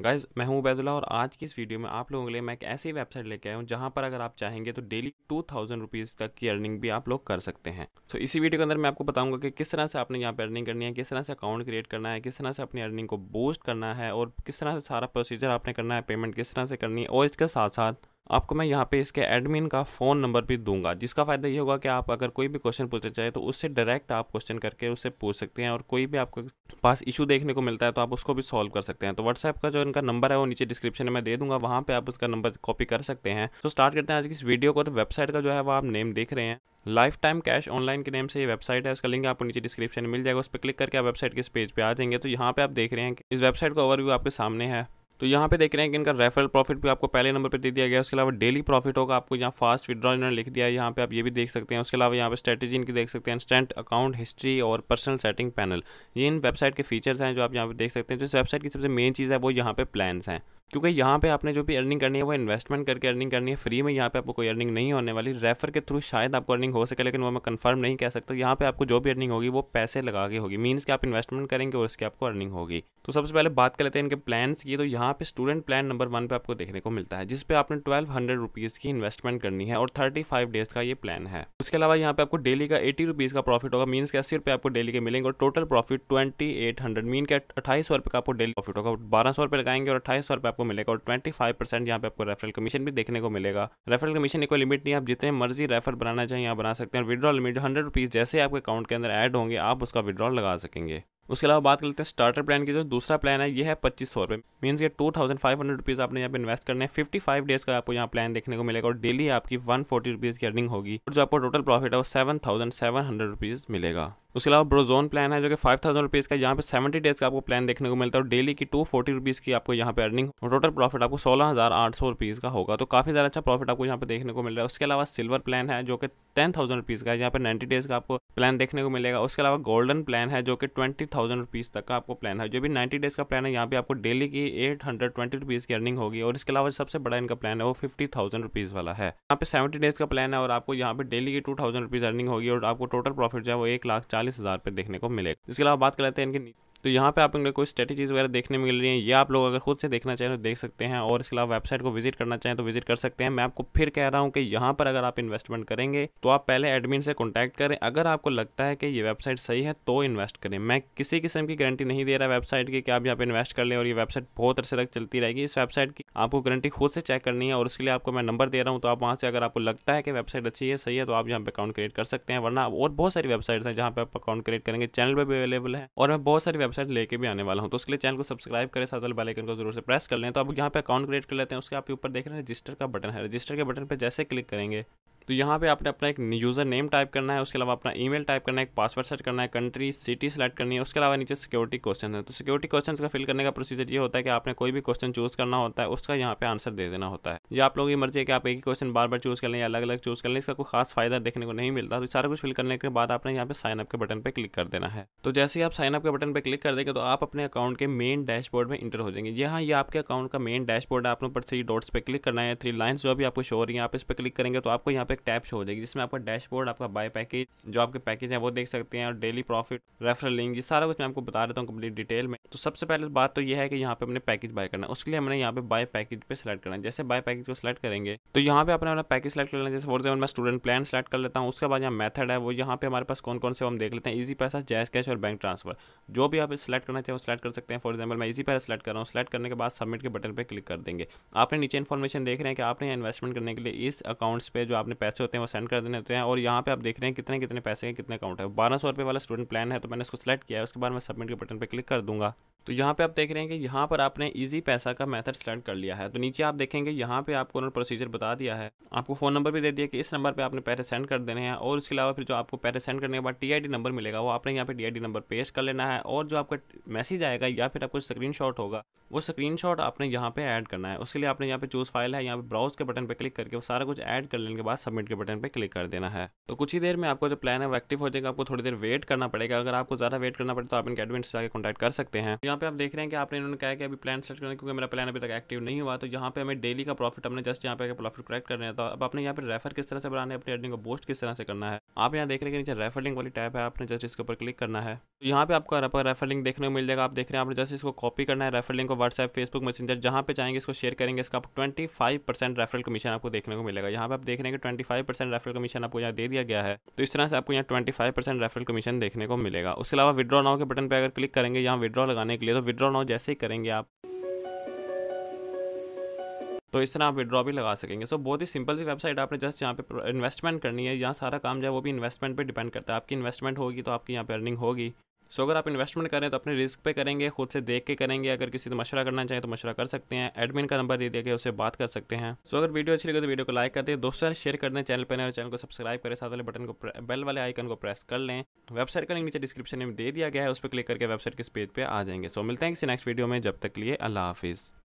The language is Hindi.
गाइज मैं हूं उबैदुल्ला और आज की इस वीडियो में आप लोगों के लिए मैं एक ऐसी वेबसाइट लेके आया हूं जहां पर अगर आप चाहेंगे तो डेली टू थाउजेंड रुपीज़ तक की अर्निंग भी आप लोग कर सकते हैं तो so, इसी वीडियो के अंदर मैं आपको बताऊंगा कि किस तरह से आपने यहाँ पर अर्निंग करनी है किस तरह से अकाउंट क्रिएट करना है किस तरह से अपनी अर्निंग को बूस्ट करना है और किस तरह से सारा प्रोसीजर आपने करना है पेमेंट किस तरह से करनी है और इसके साथ साथ आपको मैं यहाँ पे इसके एडमिन का फ़ोन नंबर भी दूंगा जिसका फ़ायदा ये होगा कि आप अगर कोई भी क्वेश्चन पूछना चाहे तो उससे डायरेक्ट आप क्वेश्चन करके उससे पूछ सकते हैं और कोई भी आपके पास इशू देखने को मिलता है तो आप उसको भी सॉल्व कर सकते हैं तो व्हाट्सएप का जो इनका नंबर है वो नीचे डिस्क्रिप्शन में दे दूंगा वहाँ पर आप उसका नंबर कॉपी कर सकते हैं तो स्टार्ट करते हैं आज की इस वीडियो को तो वेबसाइट का जो है वो आप नेम देख रहे हैं लाइफ टाइम कैश ऑनलाइन के नेम से ये वेबसाइट है इसका लिंक आपको नीचे डिस्क्रिप्शन में मिल जाएगा उस पर क्लिक करके आप वेबसाइट के इस पेज पे आ जाएंगे तो यहाँ पे आप देख रहे हैं कि इस वेबसाइट का ओवरव्यू आपके सामने है तो यहाँ पे देख रहे हैं कि इनका रेफरल प्रॉफिट भी आपको पहले नंबर पर दे दिया गया उसके अलावा डेली प्रॉफिट होगा आपको यहाँ फास्ट विड्रॉ इन्होंने लिख दिया है यहाँ पे आप ये भी देख सकते हैं उसके अलावा यहाँ पे स्ट्रेटेजी इनकी देख सकते हैं इंस्टेंट अकाउंट हिस्ट्री और पर्सनल सेटिंग पैनल ये इन वेबसाइट के फीचर्स हैं जो आप यहाँ पे देख सकते हैं जो इस वेबसाइट की सबसे मेन चीज़ है वो यहाँ पे प्लान्स हैं क्योंकि यहाँ पे आपने जो भी अर्निंग करनी है वो इन्वेस्टमेंट करके अर्निंग करनी है फ्री में यहाँ पे आपको कोई अर्निंग नहीं होने वाली रेफर के थ्रू शायद आपको अर्निंग हो सके लेकिन वो मैं कंफर्म नहीं कह सकता यहाँ पे आपको जो भी अर्निंग होगी वो पैसे लगा के होगी मीन्स कि आप इन्वेस्टमेंट करेंगे और उसकी आपको अर्निंग होगी तो सबसे पहले बात कर लेते हैं इनके प्लान्स की तो यहाँ पे स्टूडेंट प्लान नंबर वन पे आपको देखने को मिलता है जिसपे आपने ट्वेल्व हंड्रेड की इन्वेस्टमेंट करनी है और थर्टी फाइव डेज का ये प्लान है उसके अलावा यहाँ पे आपको डेली का एटी रुपीज़ का प्रॉफिट होगा मीन्स के अस्सी रुपये आपको डेली के मिलेंगे और total profit twenty eight hundred mean के अट्ठाईस सौ रुपये का आपको डेली प्रॉफिट होगा बारह सौ रुपये लगाएंगे और अट्ठाईस सौ रुपये आपको आपको मिलेगा और ट्वेंटी फाइव परसेंट यहाँ पे आपको रेफरल कमीशन भी देखने को मिलेगा रेफरल कमीशन की कोई लिमिट नहीं आप जितने मर्जी रेफर बनाना चाहिए यहाँ बना सकते हैं विद्रॉल लिमिट हंड्रेड रुपीज़ जैसे आपके अकाउंट के अंदर ऐड होंगे आप उसका विद्रॉल लगा सकेंगे उसके अलावा बात कर लेते हैं स्टार्टर प्लान की जो दूसरा प्लान है ये है पच्चीस सौ रुपये मीन्स ये two thousand five hundred rupees आपने यहाँ पे इन्वेस्ट करने हैं फिफ्टी फाइव डेज़ का आपको यहाँ प्लान देखने को मिलेगा और डेली आपकी वन फोर्टी रुपीज़ की अर्निंग होगी और जो आपको टोटल प्रॉफिट है वो seven thousand seven hundred rupees मिलेगा उसके अलावा ब्रोजोन प्लान है जो कि फाइव थाउजेंड रुपीज़ का यहाँ पे सेवेंटी डेज का आपको प्लान देखने को मिलता है और डेली की टू फोर्टी रुपीज़ की आपको यहाँ पे अर्निंग और टोटल प्रॉफिट आपको सोलह हज़ार आठ सौ रुपीज़ का होगा तो काफ़ी ज़्यादा अच्छा प्रॉफिट आपको यहाँ पे देखने को मिल रहा है उसके अलावा सिल्वर प्लान है जो कि टेन थाउजेंड रुपीज़ का यहाँ पर नाइन्टी डेज का आपको प्लान देखने को मिलेगा उसके अलावा गोल्डन प्लान है जो कि ट्वेंटी थाउजेंड रुपीज़ तक का आपको प्लान है जो भी नाइन्टी डेज का प्लान है यहाँ पे आपको डेली की एट हंड्रेड ट्वेंटी रुपीज़ की अर्निंग होगी और इसके अलावा सबसे बड़ा इनका प्लान है वो फिफ्टी थाउजेंड रुपीज़ वाला है यहाँ पे सेवेंटी डेज का प्लान है और आपको यहाँ पे डेली की टू थाउजेंड रुपीज़ अर्निंग होगी और आपको टोटल प्रॉफिट जो है वो एक लाख चार चालीस हज़ार पे देखने को मिलेगा इसके अलावा बात कर लेते हैं इनके तो यहाँ पे आप लोग कोई स्ट्रेटेजीज़ वगैरह देखने मिल रही हैं ये आप लोग अगर खुद से देखना चाहें तो देख सकते हैं और इसके अलावा वेबसाइट को विजिट करना चाहें तो विजिट कर सकते हैं मैं आपको फिर कह रहा हूँ कि यहाँ पर अगर आप इन्वेस्टमेंट करेंगे तो आप पहले एडमिन से कॉन्टैक्ट करें अगर आपको लगता है कि ये वेबसाइट सही है तो इन्वेस्ट करें मैं किसी किस्म की गारंटी नहीं दे रहा वेबसाइट की कि आप यहाँ पर इन्वेस्ट कर लें और ये वेबसाइट बहुत अरसे तक चलती रहेगी इस वेबसाइट की आपको गारंटी खुद से चेक करनी है और उसके लिए आपको मैं नंबर दे रहा हूँ तो आप वहाँ से अगर आपको लगता है कि वेबसाइट अच्छी है सही है तो आप यहाँ पर अकाउंट क्रिएट कर सकते हैं वरना और बहुत सारी वेबसाइट्स हैं जहाँ पर आप अकाउंट क्रिएट करेंगे चैनल पर भी अवेलेबल है और मैं बहुत सारी वेबसाइट लेके भी आने वाला हूँ तो उसके लिए चैनल को सब्सक्राइब करें साथ वाले बेलाइकन को जरूर से प्रेस कर लें तो आप यहाँ पे अकाउंट क्रिएट कर लेते हैं उसके आप ऊपर देख रहे हैं रजिस्टर का बटन है रजिस्टर के बटन पर जैसे क्लिक करेंगे तो यहाँ पे आपने अपना एक यूज़र नेम टाइप करना है उसके अलावा अपना ईमेल टाइप करना है एक पासवर्ड सेट करना है कंट्री सिटी सेलेक्ट करनी है उसके अलावा नीचे सिक्योरिटी क्वेश्चन है तो सिक्योरिटी क्वेश्चन का फिल करने का प्रोसीजर ये होता है कि आपने कोई भी क्वेश्चन चूज़ करना होता है उसका यहाँ पे आंसर दे देना होता है ये आप लोगों की मर्जी है कि आप एक ही क्वेश्चन बार बार चूज़ कर लें या अलग अलग चूज़ कर लें इसका कोई खास फायदा देखने को नहीं मिलता तो सारा कुछ फिल करने के बाद आपने यहाँ पे साइनअप के बटन पर क्लिक कर देना है तो जैसे ही आप साइन अप के बटन पर क्लिक कर देंगे तो आप अपने अकाउंट के मेन डैशबोर्ड में इंटर हो जाएंगे यहाँ ये आपके अकाउंट का मेन डैशबोर्ड है आपने ऊपर थ्री डॉट्स पर क्लिक करना है थ्री लाइन्स जो भी आपको शो हो रही है आप इस पर क्लिक करेंगे तो आपको यहाँ पे एक टैब शो हो जाएगी जिसमें आपका डैशबोर्ड आपका बाय पैकेज जो आपके पैकेज है वो देख सकते हैं और डेली प्रॉफिट रेफरल लिंक ये सारा कुछ मैं आपको बता देता हूँ कंप्लीट डिटेल में तो सबसे पहले बात तो ये है कि यहाँ पे अपने पैकेज बाय करना है उसके लिए हमने यहाँ पे बाय पैकेज पे सिलेक्ट करना है जैसे बाय पैकेज को सिलेक्ट करेंगे तो यहाँ पे अपने अपना पैकेज सेलेक्ट कर लेना जैसे फॉर एग्जाम्पल मैं स्टूडेंट प्लान सेलेक्ट कर लेता हूँ उसके बाद यहाँ मेथड है वो यहाँ पे हमारे पास कौन कौन से हम देख लेते हैं ईजी पैसा जैस कैश और बैंक ट्रांसफर जो भी आप सिलेक्ट करना चाहें वो सिलेक्ट कर सकते हैं फॉर एग्जाम्पल मैं ईजी पैसा सिलेक्ट कर रहा हूँ सिलेक्ट करने के बाद सबमिट के बटन पर क्लिक कर देंगे आपने नीचे इन्फॉर्मेशन देख रहे हैं कि आपने इन्वेस्टमेंट करने के लिए इस अकाउंट्स पे जो आपने पैसे होते हैं वो सेंड कर देने होते हैं और यहाँ पे आप देख रहे हैं कितने कितने पैसे हैं कितने अकाउंट है बारह सौ रुपये वाला स्टूडेंट प्लान है तो मैंने उसको सेलेक्ट किया है उसके बाद मैं सबमिट के बटन पर क्लिक कर दूँगा तो यहाँ पे आप देख रहे हैं कि यहाँ पर आपने इजी पैसा का मेथड सेलेक्ट कर लिया है तो नीचे आप देखेंगे यहाँ पे आपको उन्होंने प्रोसीजर बता दिया है आपको फ़ोन नंबर भी दे दिया कि इस नंबर पे आपने पैसे सेंड कर देने हैं और इसके अलावा फिर जो आपको पैसे सेंड करने के बाद टी नंबर मिलेगा वो आपने यहाँ पे टी नंबर पेश कर लेना है और जो आपका मैसेज आएगा या फिर आपको स्क्रीन होगा वो स्क्रीन आपने यहाँ पर ऐड करना है उसके लिए आपने यहाँ पर चूज़ फाइल है यहाँ पर ब्राउज के बटन पर क्लिक करके वो सारा कुछ ऐड कर लेने के बाद सबमिट के बटन पर क्लिक कर देना है तो कुछ ही देर में आपका जो प्लान है वो एक्टिव हो जाएगा आपको थोड़ी देर वेट करना पड़ेगा अगर आपको ज़्यादा वेट करना पड़े तो आप इनके एडमिट से आगे कॉन्टैक्ट कर सकते हैं यहाँ पे आप देख रहे हैं कि आपने इन्होंने कहा कि अभी प्लान सेट करना क्योंकि मेरा प्लान अभी तक एक्टिव नहीं हुआ तो यहाँ पे हमें डेली का प्रॉफिट हमने जस्ट यहाँ पे प्रॉफिट क्रैक करने है तो अब आपने यहाँ पे रेफर किस तरह से बनाने अपनी अर्निंग को बोस्ट किस तरह से करना है आप यहाँ देख रहे हैं नीचे रेफर लिंक वाली टैप है आपने जस्ट इसके ऊपर क्लिक करना है तो यहाँ पे आपको रेफर लिंक देखने को मिल जाएगा आप देख रहे हैं आपने जस्ट इसको कॉपी करना है रेफर लिंक को व्हाट्सएप फेसबुक मैसेंजर जहाँ पे चाहेंगे इसको शेयर करेंगे इसका आपको twenty five percent referral commission आपको देखने को मिलेगा यहाँ पे आप देख रहे हैं कि twenty five percent referral commission आपको यहाँ दे दिया गया है तो इस तरह से आपको यहाँ twenty five percent referral commission देखने को मिलेगा उसके अलावा विद्रॉ नाउ के बटन पर अगर क्लिक करेंगे यहाँ विद्रॉ लगाने के लिए तो विड्रॉ नाउ जैसे ही करेंगे आप तो इस तरह आप विड्रॉ भी लगा सकेंगे सो so, बहुत ही सिंपल सी वेबसाइट आपने जस्ट यहाँ पे इन्वेस्टमेंट करनी है यहाँ सारा काम जो है वो भी इन्वेस्टमेंट पे डिपेंड करता है आपकी इन्वेस्टमेंट होगी तो आपकी यहाँ पे अर्निंग होगी सो अगर आप इन्वेस्टमेंट करें तो अपने रिस्क पे करेंगे खुद से देख के करेंगे अगर किसी से मशरा करना चाहें तो मशरा कर सकते हैं एडमिन का नंबर दे दिया गया उससे बात कर सकते हैं सो अगर वीडियो अच्छी लगे तो वीडियो को लाइक कर दें दोस्तों शेयर कर दें चैनल पर नए तो चैनल को सब्सक्राइब करें साथ वाले बटन को बेल वाले आइकन को प्रेस कर लें वेबसाइट का लिंक नीचे डिस्क्रिप्शन में दे दिया गया है उस पर क्लिक करके वेबसाइट के इस पेज पर आ जाएंगे सो मिलते हैं किसी नेक्स्ट वीडियो में जब तक लिए अल्लाह हाफिज़